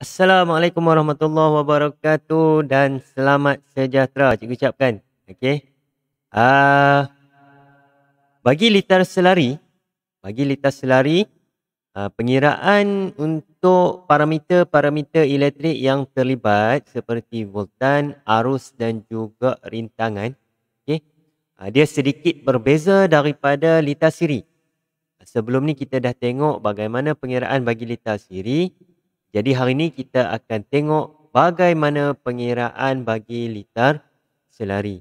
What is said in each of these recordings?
Assalamualaikum warahmatullahi wabarakatuh dan selamat sejahtera cikgu ucapkan. Okey. uh, bagi litar selari, bagi litar selari uh, pengiraan untuk parameter-parameter elektrik yang terlibat seperti voltan, arus dan juga rintangan. Okey. Uh, dia sedikit berbeza daripada litar siri. Sebelum ni kita dah tengok bagaimana pengiraan bagi litar siri. Jadi hari ini kita akan tengok bagaimana pengiraan bagi litar selari.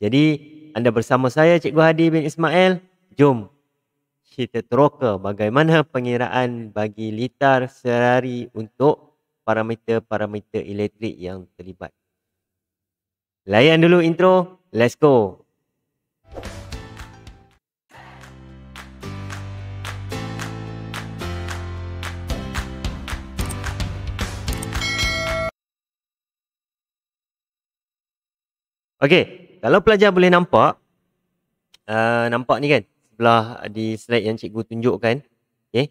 Jadi anda bersama saya Cikgu Hadi bin Ismail. Jom kita teroka bagaimana pengiraan bagi litar selari untuk parameter-parameter elektrik yang terlibat. Layan dulu intro. Let's go. Thank you. Okey, kalau pelajar boleh nampak uh, nampak ni kan sebelah di slide yang cikgu tunjukkan. Okey.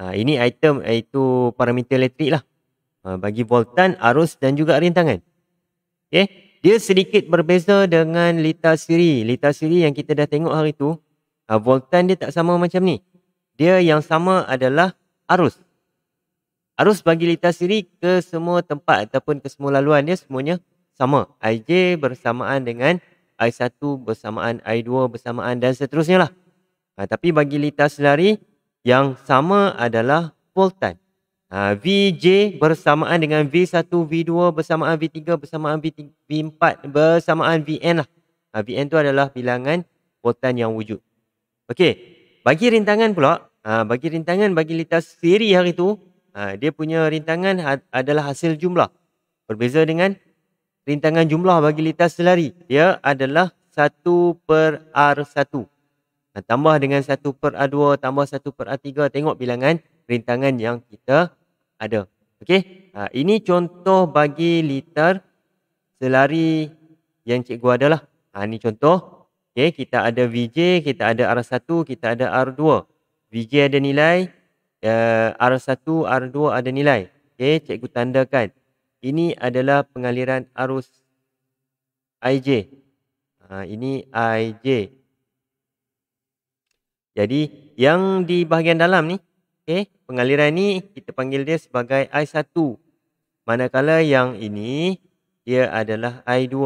Uh, ini item iaitu parameter elektrik lah. Uh, bagi voltan, arus dan juga rintangan. Okey, dia sedikit berbeza dengan litar siri. Litar siri yang kita dah tengok hari tu, uh, voltan dia tak sama macam ni. Dia yang sama adalah arus. Arus bagi litar siri ke semua tempat ataupun ke semua laluan dia semuanya sama. IJ bersamaan dengan I1 bersamaan I2 bersamaan dan seterusnya lah. Ha, tapi bagi litar selari, yang sama adalah voltan. Ha, VJ bersamaan dengan V1, V2 bersamaan V3 bersamaan V3, V4 bersamaan VN lah. Ha, VN tu adalah bilangan voltan yang wujud. Okey, bagi rintangan pula, ha, bagi rintangan bagi litar seri hari tu, ha, dia punya rintangan ha, adalah hasil jumlah. Berbeza dengan rintangan jumlah bagi litar selari dia adalah 1 per R1. Dan tambah dengan 1 per R2, tambah 1 per R3. Tengok bilangan rintangan yang kita ada. Okey, ha, ini contoh bagi liter selari yang cikgu ada lah. Ha, ini contoh. Okey, kita ada VJ, kita ada R1, kita ada R2. VJ ada nilai, uh, R1, R2 ada nilai. Okey, cikgu tandakan. Ini adalah pengaliran arus IJ. Ha, ini IJ. Jadi, yang di bahagian dalam ni, okay, pengaliran ni kita panggil dia sebagai I1. Manakala yang ini, dia adalah I2.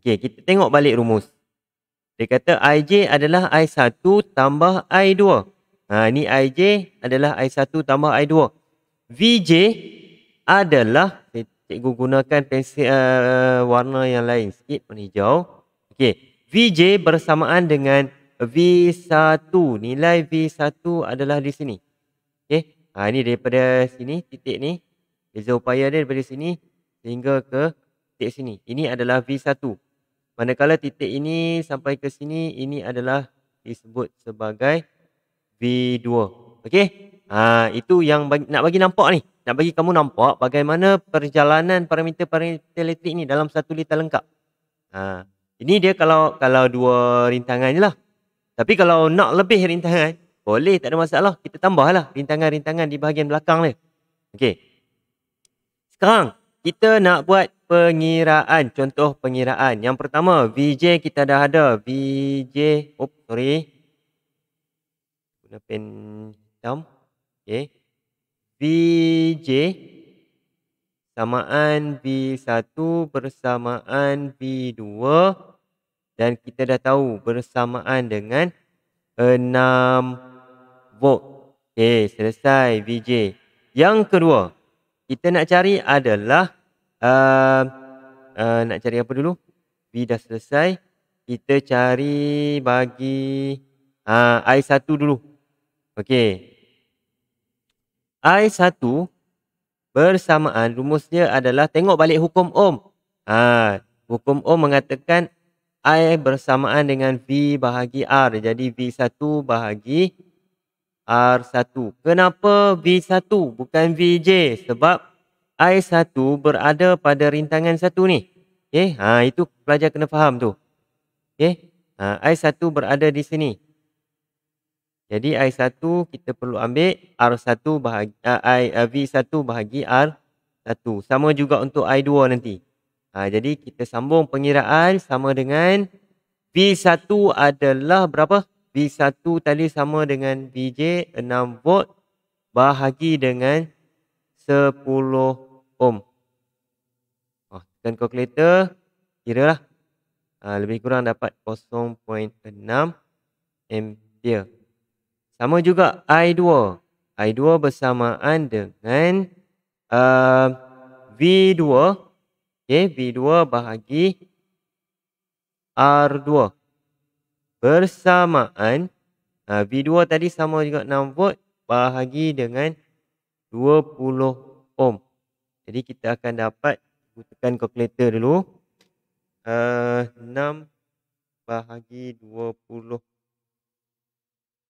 Okay, kita tengok balik rumus. Dia kata IJ adalah I1 tambah I2. Ha, ini IJ adalah I1 tambah I2. VJ adalah eh, cikgu gunakan pensil uh, warna yang lain sikit warna hijau. Okey, VJ bersamaan dengan V1. Nilai V1 adalah di sini. Okey. Ha ini daripada sini titik ni. Beza upaya dia daripada sini sehingga ke titik sini. Ini adalah V1. Manakala titik ini sampai ke sini, ini adalah disebut sebagai V2. Okey? Ha, itu yang bagi, nak bagi nampak ni nak bagi kamu nampak bagaimana perjalanan parameter-parameter elektrik ni dalam satu liter lengkap. Ha. Ini dia kalau kalau dua rintangan je lah. Tapi kalau nak lebih rintangan, boleh tak ada masalah. Kita tambahlah rintangan-rintangan di bahagian belakang dia. Okey. Sekarang, kita nak buat pengiraan. Contoh pengiraan. Yang pertama, VJ kita dah ada. VJ, oh sorry. Guna pen hitam. Okey. VJ samaan b 1 bersamaan b 2 dan kita dah tahu bersamaan dengan 6 volt. Okey, selesai VJ. Yang kedua, kita nak cari adalah uh, uh, nak cari apa dulu? V dah selesai. Kita cari bagi uh, I1 dulu. Okey, I1 bersamaan rumusnya adalah tengok balik hukum Ohm. Ha, hukum Ohm mengatakan I bersamaan dengan V bahagi R. Jadi V1 bahagi R1. Kenapa V1 bukan VJ? Sebab I1 berada pada rintangan satu ni. Okay? Eh, ha, itu pelajar kena faham tu. Okay? Eh, ha, I1 berada di sini. Jadi I1 kita perlu ambil R1 bahagi, uh, I, uh, eh, V1 bahagi R1. Sama juga untuk I2 nanti. Ha, jadi kita sambung pengiraan sama dengan V1 adalah berapa? V1 tadi sama dengan VJ 6 volt bahagi dengan 10 ohm. Oh, tekan kalkulator, kira lah. Ha, lebih kurang dapat 0.6 ampere. Sama juga I2. I2 bersamaan dengan uh, V2. Okay, V2 bahagi R2. Bersamaan uh, V2 tadi sama juga 6 volt bahagi dengan 20 ohm. Jadi kita akan dapat gunakan kalkulator dulu. Uh, 6 bahagi 20 ohm.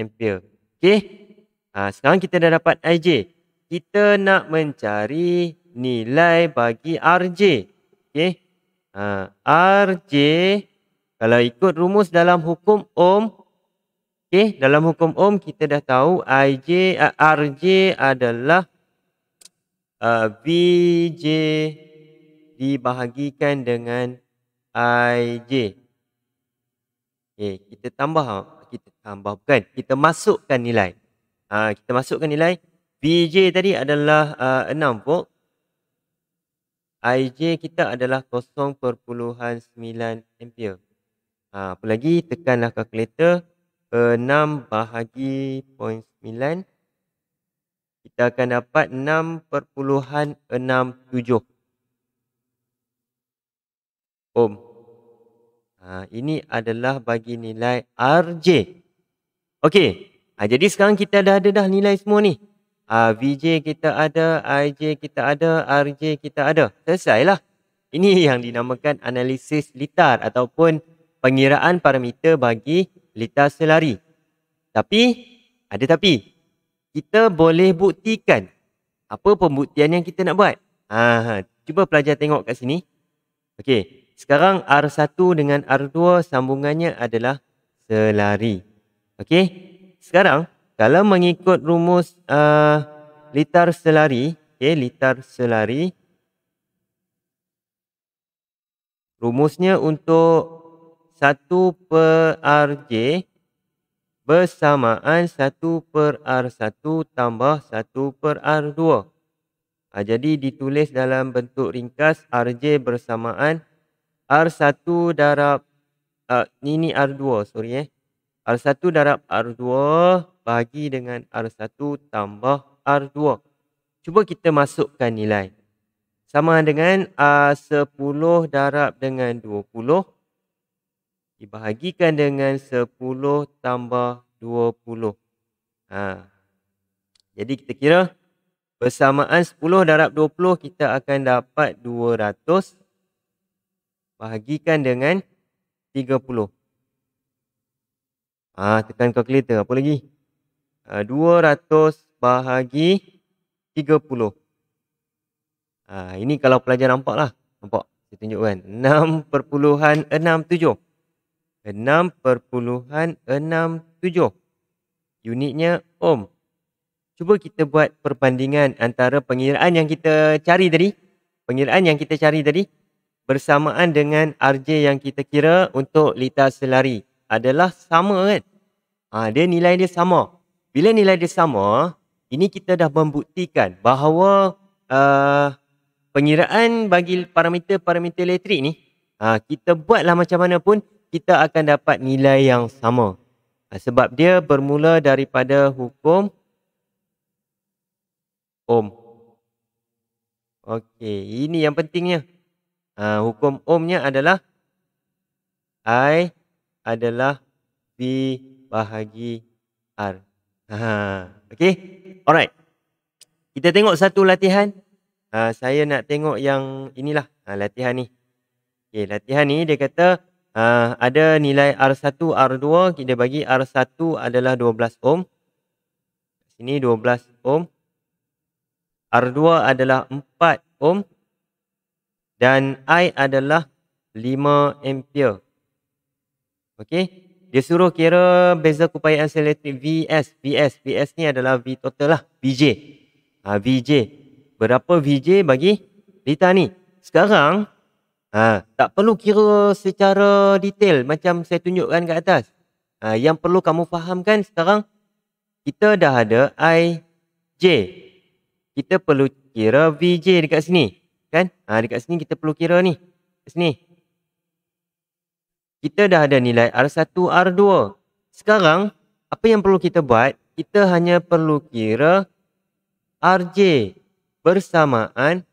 ampere. Okey. Ha, sekarang kita dah dapat IJ. Kita nak mencari nilai bagi RJ. Okey. Ha, ah, RJ kalau ikut rumus dalam hukum Ohm Okey, dalam hukum Ohm kita dah tahu IJ uh, ah, RJ adalah uh, VJ dibahagikan dengan IJ. Okey, kita tambah tambah bukan kita masukkan nilai uh, kita masukkan nilai BJ tadi adalah uh, 6 volt IJ kita adalah 0.9 ampere ha, apa lagi tekanlah kalkulator 6 bahagi 0.9 kita akan dapat 6.67 ohm ha, ini adalah bagi nilai RJ Okey. Ha, jadi sekarang kita dah ada dah nilai semua ni. Ha, ah, VJ kita ada, IJ kita ada, RJ kita ada. Selesailah. Ini yang dinamakan analisis litar ataupun pengiraan parameter bagi litar selari. Tapi, ada tapi. Kita boleh buktikan apa pembuktian yang kita nak buat. Ha, cuba pelajar tengok kat sini. Okey, sekarang R1 dengan R2 sambungannya adalah selari. Okey. Sekarang kalau mengikut rumus uh, litar selari, okey, litar selari rumusnya untuk 1 per RJ bersamaan 1 per R1 tambah 1 per R2. Ha, ah, jadi ditulis dalam bentuk ringkas RJ bersamaan R1 darab uh, ini R2 sorry eh R1 darab R2 bagi dengan R1 tambah R2. Cuba kita masukkan nilai. Sama dengan R10 darab dengan 20 dibahagikan dengan 10 tambah 20. Ha. Jadi kita kira bersamaan 10 darab 20 kita akan dapat 200 bahagikan dengan 30 ha, tekan kalkulator. Apa lagi? Uh, ah, 200 bahagi 30. Ah, ha, ini kalau pelajar nampak lah. Nampak. Saya tunjuk kan. 6.67. 6.67. Unitnya ohm. Cuba kita buat perbandingan antara pengiraan yang kita cari tadi. Pengiraan yang kita cari tadi. Bersamaan dengan RJ yang kita kira untuk litar selari adalah sama kan? Ha, dia nilai dia sama. Bila nilai dia sama, ini kita dah membuktikan bahawa uh, pengiraan bagi parameter-parameter elektrik ni, ha, kita buatlah macam mana pun, kita akan dapat nilai yang sama. Ha, sebab dia bermula daripada hukum Ohm. Okey, ini yang pentingnya. Ha, hukum Ohmnya adalah I adalah V bahagi R. Okay, Alright. Kita tengok satu latihan. Uh, saya nak tengok yang inilah uh, latihan ni. Okay, latihan ni dia kata uh, ada nilai R1, R2. Kita bagi R1 adalah 12 ohm. Sini 12 ohm. R2 adalah 4 ohm. Dan I adalah 5 ampere. Okey. Dia suruh kira beza keupayaan sel VS. VS. VS ni adalah V total lah. VJ. Ha, VJ. Berapa VJ bagi Rita ni? Sekarang, ha, tak perlu kira secara detail macam saya tunjukkan kat atas. Ha, yang perlu kamu fahamkan sekarang, kita dah ada IJ. Kita perlu kira VJ dekat sini. Kan? Ha, dekat sini kita perlu kira ni. Dekat sini kita dah ada nilai R1, R2. Sekarang, apa yang perlu kita buat? Kita hanya perlu kira RJ bersamaan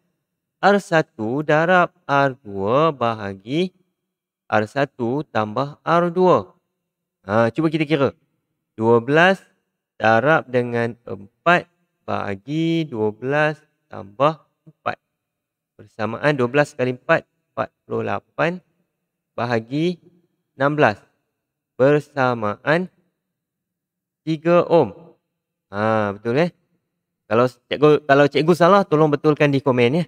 R1 darab R2 bahagi R1 tambah R2. Ha, cuba kita kira. 12 darab dengan 4 bahagi 12 tambah 4. Persamaan 12 kali 4, 48 bahagi 16 bersamaan 3 ohm. Ha betul eh? Kalau cikgu kalau cikgu salah tolong betulkan di komen ya.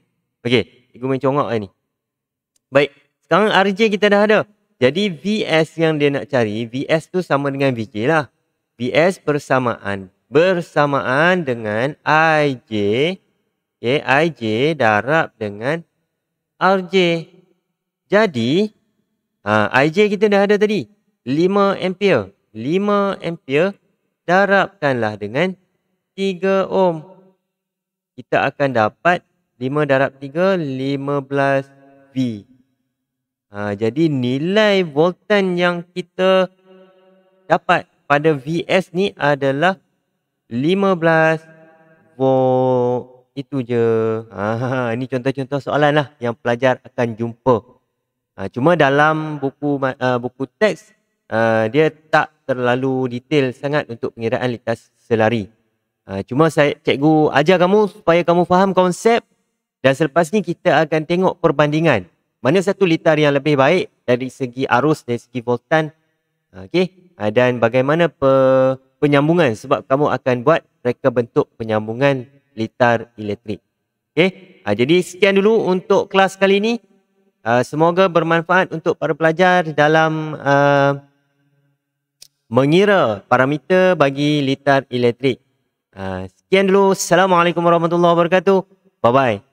Okey, cikgu main congak ni. Baik, sekarang RJ kita dah ada. Jadi VS yang dia nak cari, VS tu sama dengan VJ lah. VS bersamaan bersamaan dengan IJ okay, IJ darab dengan RJ. Jadi Ha, IJ kita dah ada tadi. 5 ampere. 5 ampere darabkanlah dengan 3 ohm. Kita akan dapat 5 darab 3, 15 V. Ha, jadi nilai voltan yang kita dapat pada VS ni adalah 15 volt. Itu je. Ha, ha, ha, ini contoh-contoh soalan lah yang pelajar akan jumpa. Ah, cuma dalam buku uh, buku teks uh, dia tak terlalu detail sangat untuk pengiraan litas selari. Uh, cuma saya cikgu ajar kamu supaya kamu faham konsep dan selepas ni kita akan tengok perbandingan mana satu litar yang lebih baik dari segi arus dari segi voltan Okay. uh, dan bagaimana pe, penyambungan sebab kamu akan buat reka bentuk penyambungan litar elektrik Okay. uh, jadi sekian dulu untuk kelas kali ini Eh, semoga bermanfaat untuk para pelajar dalam uh, mengira parameter bagi litar elektrik. Uh, sekian dulu. Assalamualaikum warahmatullahi wabarakatuh. Bye-bye.